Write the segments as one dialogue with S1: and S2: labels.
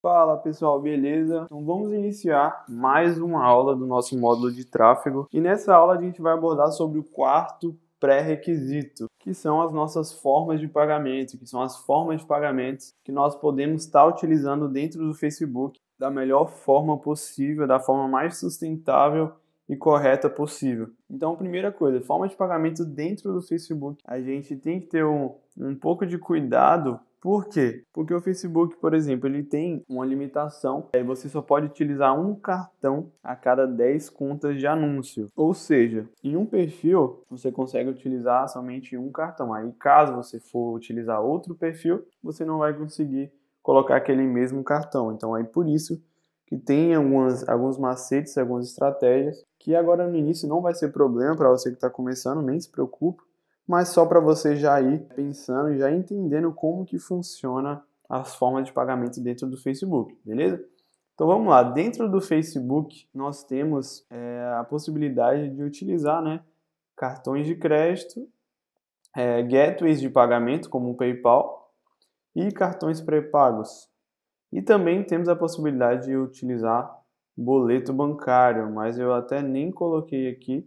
S1: Fala pessoal, beleza? Então vamos iniciar mais uma aula do nosso módulo de tráfego e nessa aula a gente vai abordar sobre o quarto pré-requisito, que são as nossas formas de pagamento, que são as formas de pagamentos que nós podemos estar utilizando dentro do Facebook da melhor forma possível, da forma mais sustentável e correta possível. Então, primeira coisa, forma de pagamento dentro do Facebook, a gente tem que ter um, um pouco de cuidado por quê? Porque o Facebook, por exemplo, ele tem uma limitação, é, você só pode utilizar um cartão a cada 10 contas de anúncio. Ou seja, em um perfil, você consegue utilizar somente um cartão. Aí, caso você for utilizar outro perfil, você não vai conseguir colocar aquele mesmo cartão. Então, aí é por isso que tem algumas, alguns macetes, algumas estratégias, que agora no início não vai ser problema para você que está começando, nem se preocupe mas só para você já ir pensando, já entendendo como que funciona as formas de pagamento dentro do Facebook, beleza? Então vamos lá, dentro do Facebook nós temos é, a possibilidade de utilizar né, cartões de crédito, é, gateways de pagamento como o PayPal e cartões pré-pagos. E também temos a possibilidade de utilizar boleto bancário, mas eu até nem coloquei aqui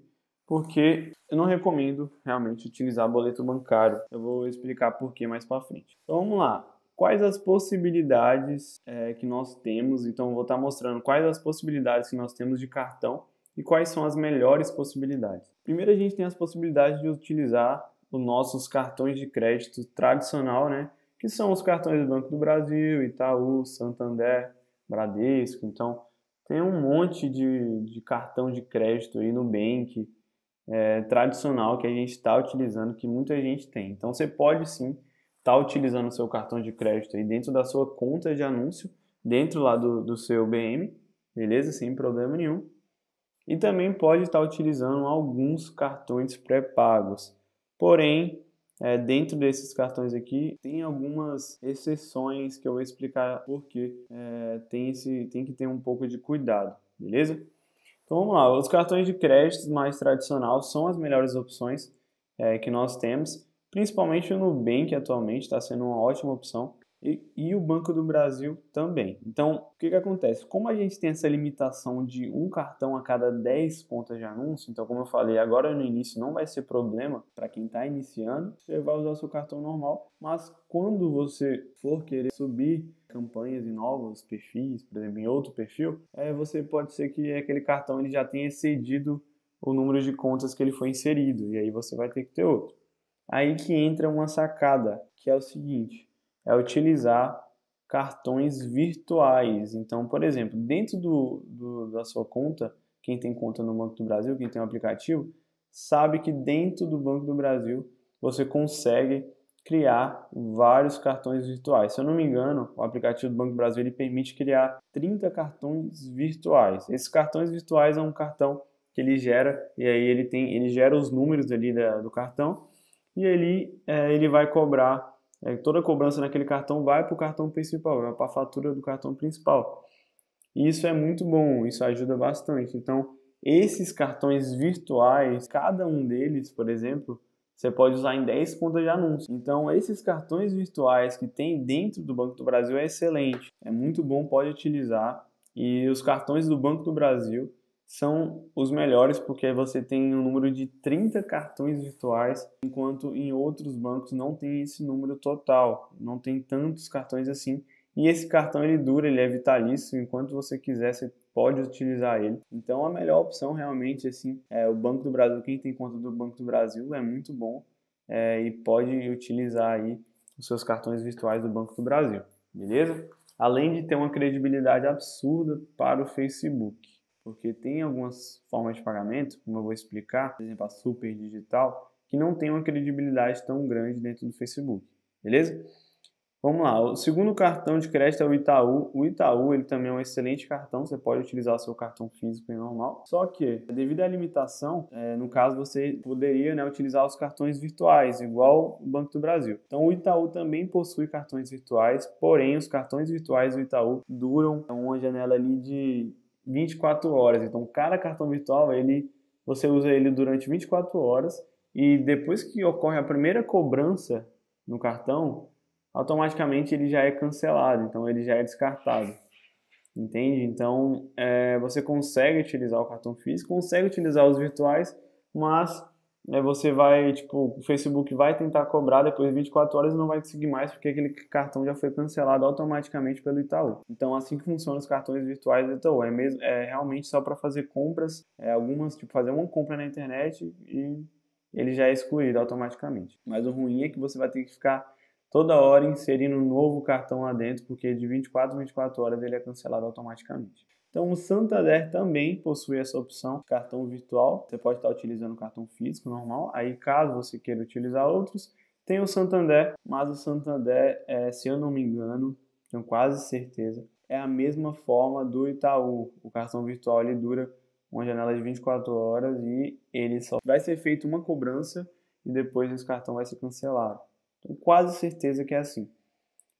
S1: porque eu não recomendo realmente utilizar boleto bancário. Eu vou explicar por que mais para frente. Então vamos lá. Quais as possibilidades é, que nós temos? Então eu vou estar tá mostrando quais as possibilidades que nós temos de cartão e quais são as melhores possibilidades. Primeiro a gente tem as possibilidades de utilizar os nossos cartões de crédito tradicional, né? Que são os cartões do Banco do Brasil, Itaú, Santander, Bradesco. Então tem um monte de, de cartão de crédito aí no Bank é, tradicional que a gente está utilizando, que muita gente tem. Então você pode sim estar tá utilizando o seu cartão de crédito aí dentro da sua conta de anúncio, dentro lá do, do seu BM, beleza? Sem problema nenhum. E também pode estar tá utilizando alguns cartões pré-pagos. Porém, é, dentro desses cartões aqui, tem algumas exceções que eu vou explicar porque é, tem, esse, tem que ter um pouco de cuidado, beleza? Então vamos lá, os cartões de crédito mais tradicional são as melhores opções é, que nós temos, principalmente o Nubank atualmente está sendo uma ótima opção e, e, o Banco do Brasil também. Então, o que, que acontece? Como a gente tem essa limitação de um cartão a cada 10 contas de anúncio, então, como eu falei, agora no início não vai ser problema para quem está iniciando, você vai usar o seu cartão normal, mas quando você for querer subir campanhas em novos perfis, por exemplo, em outro perfil, é, você pode ser que aquele cartão ele já tenha excedido o número de contas que ele foi inserido, e aí você vai ter que ter outro. Aí que entra uma sacada, que é o seguinte: é utilizar cartões virtuais. Então, por exemplo, dentro do, do, da sua conta, quem tem conta no Banco do Brasil, quem tem um aplicativo, sabe que dentro do Banco do Brasil você consegue criar vários cartões virtuais. Se eu não me engano, o aplicativo do Banco do Brasil ele permite criar 30 cartões virtuais. Esses cartões virtuais é um cartão que ele gera e aí ele tem ele gera os números ali da, do cartão e ele é, ele vai cobrar é, toda cobrança naquele cartão vai para o cartão principal, vai é para a fatura do cartão principal. E isso é muito bom, isso ajuda bastante. Então, esses cartões virtuais, cada um deles, por exemplo, você pode usar em 10 contas de anúncio. Então, esses cartões virtuais que tem dentro do Banco do Brasil é excelente, é muito bom, pode utilizar. E os cartões do Banco do Brasil são os melhores porque você tem um número de 30 cartões virtuais, enquanto em outros bancos não tem esse número total, não tem tantos cartões assim. E esse cartão ele dura, ele é vitalício, enquanto você quiser você pode utilizar ele. Então a melhor opção realmente assim é o Banco do Brasil, quem tem conta do Banco do Brasil é muito bom é, e pode utilizar aí os seus cartões virtuais do Banco do Brasil, beleza? Além de ter uma credibilidade absurda para o Facebook porque tem algumas formas de pagamento, como eu vou explicar, por exemplo, a Super Digital, que não tem uma credibilidade tão grande dentro do Facebook, beleza? Vamos lá, o segundo cartão de crédito é o Itaú. O Itaú ele também é um excelente cartão, você pode utilizar o seu cartão físico e normal. Só que, devido à limitação, é, no caso você poderia né, utilizar os cartões virtuais, igual o Banco do Brasil. Então o Itaú também possui cartões virtuais, porém os cartões virtuais do Itaú duram uma janela ali de 24 horas. Então, cada cartão virtual, ele, você usa ele durante 24 horas e depois que ocorre a primeira cobrança no cartão, automaticamente ele já é cancelado, então ele já é descartado. Entende? Então, é, você consegue utilizar o cartão físico, consegue utilizar os virtuais, mas Aí né, você vai, tipo, o Facebook vai tentar cobrar, depois de 24 horas não vai conseguir mais, porque aquele cartão já foi cancelado automaticamente pelo Itaú. Então, assim que funciona os cartões virtuais do Itaú, é, mesmo, é realmente só para fazer compras, é, algumas, tipo, fazer uma compra na internet e ele já é excluído automaticamente. Mas o ruim é que você vai ter que ficar toda hora inserindo um novo cartão lá dentro, porque de 24 a 24 horas ele é cancelado automaticamente. Então, o Santander também possui essa opção, cartão virtual. Você pode estar utilizando o cartão físico normal. Aí, caso você queira utilizar outros, tem o Santander, mas o Santander, é, se eu não me engano, tenho quase certeza, é a mesma forma do Itaú. O cartão virtual ele dura uma janela de 24 horas e ele só vai ser feita uma cobrança e depois esse cartão vai ser cancelado. Tenho quase certeza que é assim.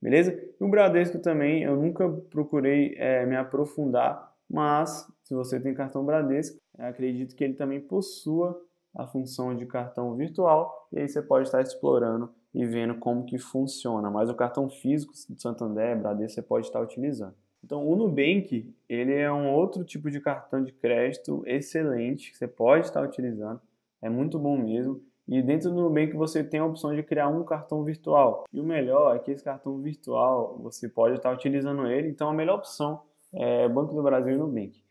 S1: Beleza? E o Bradesco também, eu nunca procurei é, me aprofundar, mas se você tem cartão Bradesco, acredito que ele também possua a função de cartão virtual e aí você pode estar explorando e vendo como que funciona. Mas o cartão físico do Santander, Bradesco, você pode estar utilizando. Então, o Nubank, ele é um outro tipo de cartão de crédito excelente que você pode estar utilizando. É muito bom mesmo. E dentro do Nubank você tem a opção de criar um cartão virtual. E o melhor é que esse cartão virtual você pode estar utilizando ele. Então a melhor opção é Banco do Brasil e Nubank.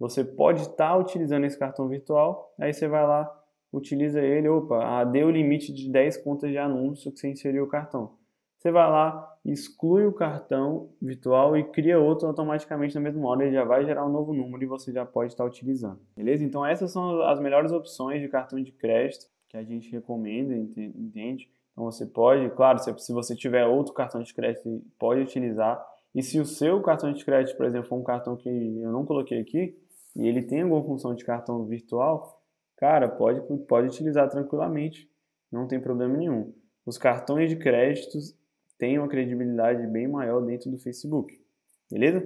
S1: Você pode estar utilizando esse cartão virtual, aí você vai lá, utiliza ele, opa, ah, deu o limite de 10 contas de anúncio que você inseriu o cartão. Você vai lá, exclui o cartão virtual e cria outro automaticamente na mesma hora. Ele já vai gerar um novo número e você já pode estar utilizando. Beleza? Então essas são as melhores opções de cartão de crédito que a gente recomenda, entende? Então você pode, claro, se você tiver outro cartão de crédito, pode utilizar. E se o seu cartão de crédito, por exemplo, for um cartão que eu não coloquei aqui, e ele tem alguma função de cartão virtual, cara, pode, pode utilizar tranquilamente, não tem problema nenhum. Os cartões de créditos têm uma credibilidade bem maior dentro do Facebook, beleza?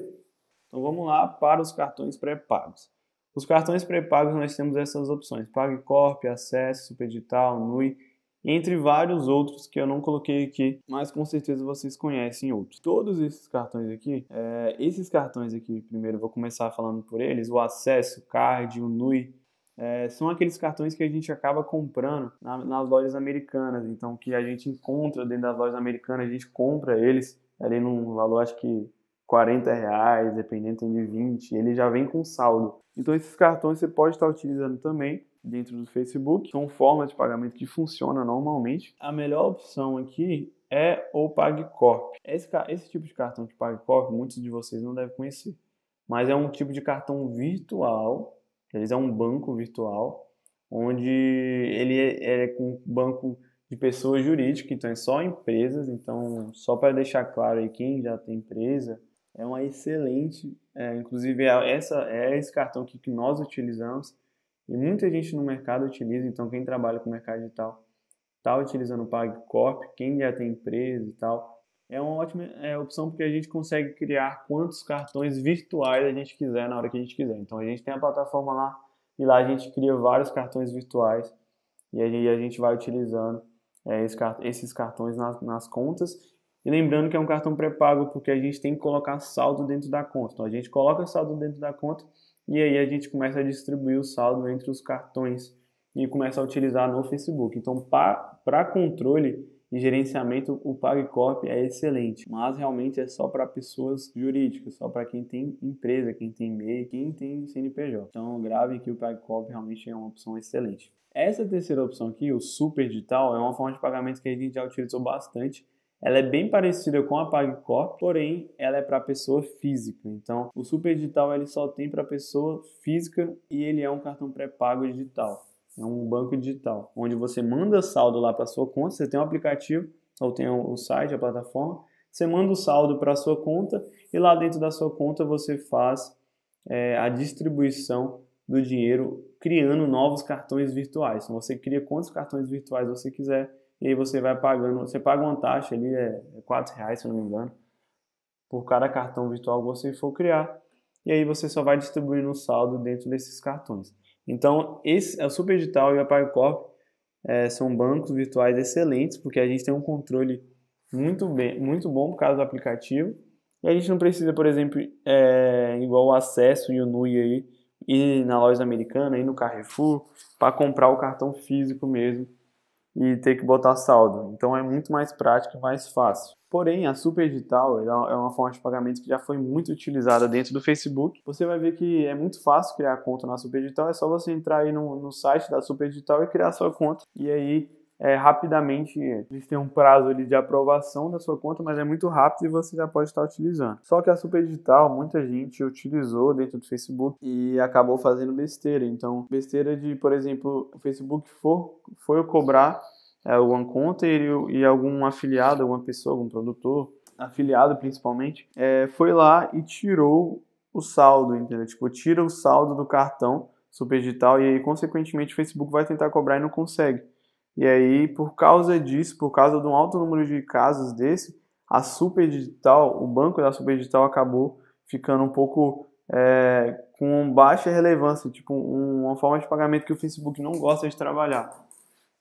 S1: Então vamos lá para os cartões pré-pagos. Os cartões pré-pagos nós temos essas opções: PagCorp, Acesso, Superdigital, Nui, entre vários outros que eu não coloquei aqui, mas com certeza vocês conhecem outros. Todos esses cartões aqui, é, esses cartões aqui, primeiro vou começar falando por eles: o Acesso, o Card, o Nui. É, são aqueles cartões que a gente acaba comprando na, nas lojas americanas, então que a gente encontra dentro das lojas americanas, a gente compra eles ali num valor acho que 40 reais, dependendo tem de 20, ele já vem com saldo. Então esses cartões você pode estar utilizando também dentro do Facebook, são formas de pagamento que funcionam normalmente. A melhor opção aqui é o PagCorp. Esse, esse tipo de cartão de PagCorp, muitos de vocês não devem conhecer, mas é um tipo de cartão virtual, eles é um banco virtual, onde ele é, é um banco de pessoa jurídica, então é só empresas, então só para deixar claro aí quem já tem empresa é uma excelente, é, inclusive é, essa é esse cartão que, que nós utilizamos e muita gente no mercado utiliza, então quem trabalha com mercado digital está utilizando o PagCorp, quem já tem empresa e tal. É uma ótima é, opção porque a gente consegue criar quantos cartões virtuais a gente quiser na hora que a gente quiser. Então a gente tem a plataforma lá e lá a gente cria vários cartões virtuais e aí a gente vai utilizando é, esses cartões nas, nas contas e lembrando que é um cartão pré-pago porque a gente tem que colocar saldo dentro da conta. Então a gente coloca saldo dentro da conta e aí a gente começa a distribuir o saldo entre os cartões e começa a utilizar no Facebook. Então para controle e gerenciamento o PagCorp é excelente, mas realmente é só para pessoas jurídicas, só para quem tem empresa, quem tem MEI, quem tem CNPJ. Então grave que o PagCorp realmente é uma opção excelente. Essa terceira opção aqui, o Super Digital, é uma forma de pagamento que a gente já utilizou bastante ela é bem parecida com a PagCorp, porém ela é para pessoa física. Então, o digital ele só tem para pessoa física e ele é um cartão pré-pago digital. É um banco digital, onde você manda saldo lá para sua conta, você tem um aplicativo ou tem o site, a plataforma, você manda o saldo para sua conta e lá dentro da sua conta você faz é, a distribuição do dinheiro criando novos cartões virtuais. Então, você cria quantos cartões virtuais você quiser e aí você vai pagando, você paga uma taxa ali, é, é quatro reais, se não me engano, por cada cartão virtual que você for criar. E aí você só vai distribuindo o saldo dentro desses cartões. Então, esse, a é Superdigital e a PagoCorp é, são bancos virtuais excelentes, porque a gente tem um controle muito, bem, muito bom por causa do aplicativo. E a gente não precisa, por exemplo, é, igual o acesso e o NUI aí, ir na loja americana, ir no Carrefour, para comprar o cartão físico mesmo e ter que botar saldo. Então é muito mais prático e mais fácil. Porém, a SuperDigital é uma forma de pagamento que já foi muito utilizada dentro do Facebook. Você vai ver que é muito fácil criar a conta na SuperDigital, é só você entrar aí no, no site da SuperDigital e criar sua conta. E aí é, rapidamente eles têm um prazo ali de aprovação da sua conta, mas é muito rápido e você já pode estar utilizando. Só que a Super Digital, muita gente utilizou dentro do Facebook e acabou fazendo besteira. Então, besteira de, por exemplo, o Facebook for, foi cobrar é, o e, e algum afiliado, alguma pessoa, algum produtor, afiliado principalmente, é, foi lá e tirou o saldo, entendeu? Tipo, tira o saldo do cartão Super Digital e aí, consequentemente, o Facebook vai tentar cobrar e não consegue. E aí, por causa disso, por causa de um alto número de casos desse, a Superdigital, o banco da Superdigital acabou ficando um pouco é, com baixa relevância, tipo um, uma forma de pagamento que o Facebook não gosta de trabalhar.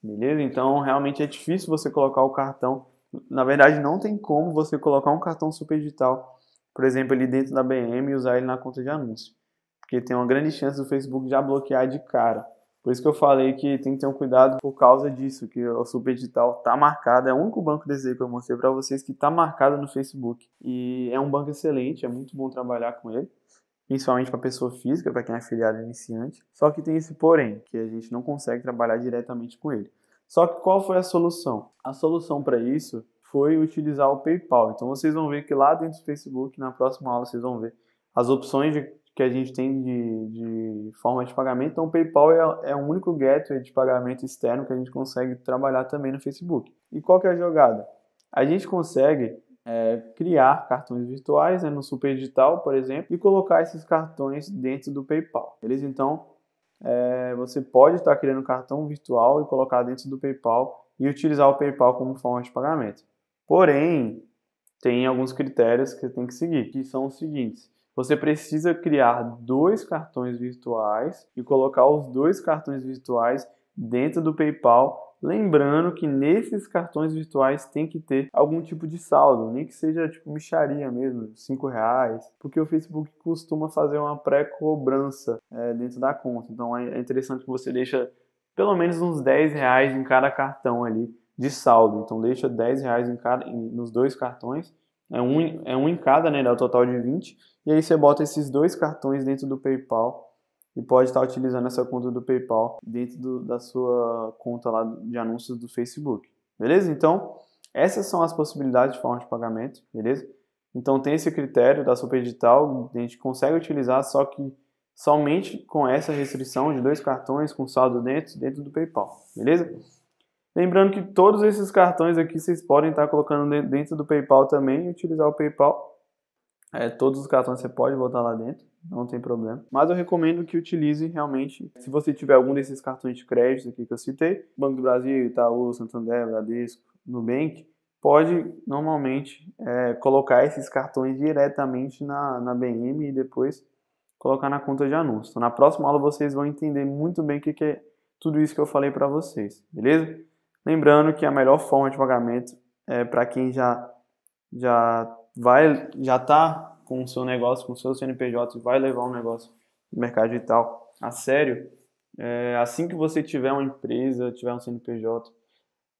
S1: Beleza? Então, realmente é difícil você colocar o cartão. Na verdade, não tem como você colocar um cartão Superdigital, por exemplo, ali dentro da BM e usar ele na conta de anúncio. Porque tem uma grande chance do Facebook já bloquear de cara. Por isso que eu falei que tem que ter um cuidado por causa disso, que o subedital tá marcado, é o único banco desenho que eu mostrei para vocês que tá marcado no Facebook. E é um banco excelente, é muito bom trabalhar com ele, principalmente para pessoa física, para quem é afiliado iniciante. Só que tem esse porém, que a gente não consegue trabalhar diretamente com ele. Só que qual foi a solução? A solução para isso foi utilizar o PayPal. Então vocês vão ver que lá dentro do Facebook, na próxima aula, vocês vão ver as opções de que a gente tem de, de forma de pagamento. Então, o PayPal é, é, o único gateway de pagamento externo que a gente consegue trabalhar também no Facebook. E qual que é a jogada? A gente consegue é, criar cartões virtuais né, no Super Digital, por exemplo, e colocar esses cartões dentro do PayPal. Eles então é, você pode estar criando um cartão virtual e colocar dentro do PayPal e utilizar o PayPal como forma de pagamento. Porém, tem alguns critérios que você tem que seguir, que são os seguintes você precisa criar dois cartões virtuais e colocar os dois cartões virtuais dentro do PayPal. Lembrando que nesses cartões virtuais tem que ter algum tipo de saldo, nem que seja tipo micharia mesmo, 5 reais, porque o Facebook costuma fazer uma pré-cobrança é, dentro da conta. Então é interessante que você deixa pelo menos uns 10 reais em cada cartão ali de saldo. Então deixa 10 reais em cada, nos dois cartões é um, é um em cada, né? Dá é o um total de 20. E aí você bota esses dois cartões dentro do PayPal e pode estar tá utilizando essa conta do PayPal dentro do, da sua conta lá de anúncios do Facebook. Beleza? Então, essas são as possibilidades de forma de pagamento, beleza? Então tem esse critério da Super Digital, a gente consegue utilizar, só que somente com essa restrição de dois cartões com saldo dentro, dentro do PayPal, beleza? Lembrando que todos esses cartões aqui vocês podem estar colocando dentro do PayPal também e utilizar o PayPal. É, todos os cartões você pode botar lá dentro, não tem problema. Mas eu recomendo que utilize realmente, se você tiver algum desses cartões de crédito aqui que eu citei, Banco do Brasil, Itaú, Santander, Bradesco, Nubank, pode normalmente é, colocar esses cartões diretamente na, na BM e depois colocar na conta de anúncio. Então, na próxima aula vocês vão entender muito bem o que, que é tudo isso que eu falei para vocês, beleza? Lembrando que a melhor forma de pagamento é para quem já já vai já está com o seu negócio, com o seu CNPJ, e vai levar um negócio no mercado digital a sério. É, assim que você tiver uma empresa, tiver um CNPJ,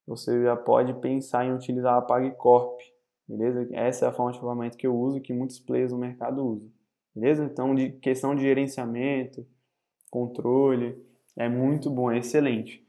S1: você já pode pensar em utilizar a PagCorp, beleza? Essa é a forma de pagamento que eu uso, que muitos players no mercado usam, beleza? Então, de questão de gerenciamento, controle, é muito bom, é excelente.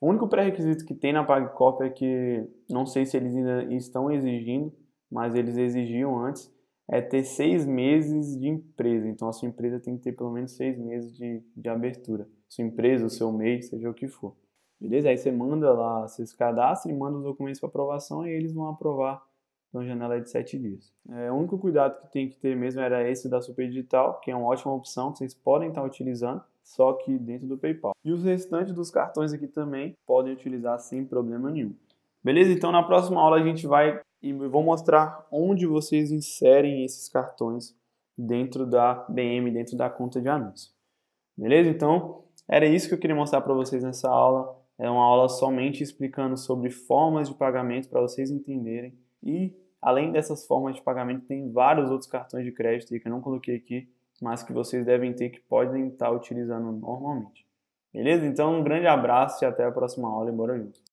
S1: O único pré-requisito que tem na PagCorp é que, não sei se eles ainda estão exigindo, mas eles exigiam antes, é ter seis meses de empresa. Então a sua empresa tem que ter pelo menos seis meses de, de abertura. Sua empresa, o seu MEI, seja o que for. Beleza? Aí você manda lá, você se cadastra e manda os documentos para aprovação e eles vão aprovar na janela de sete dias. É, o único cuidado que tem que ter mesmo era esse da Superdigital, que é uma ótima opção que vocês podem estar utilizando só que dentro do PayPal. E os restantes dos cartões aqui também podem utilizar sem problema nenhum. Beleza? Então na próxima aula a gente vai e vou mostrar onde vocês inserem esses cartões dentro da BM, dentro da conta de anúncio. Beleza? Então era isso que eu queria mostrar para vocês nessa aula. É uma aula somente explicando sobre formas de pagamento para vocês entenderem. E além dessas formas de pagamento, tem vários outros cartões de crédito que eu não coloquei aqui mas que vocês devem ter que podem estar tá utilizando normalmente. Beleza? Então, um grande abraço e até a próxima aula e bora junto.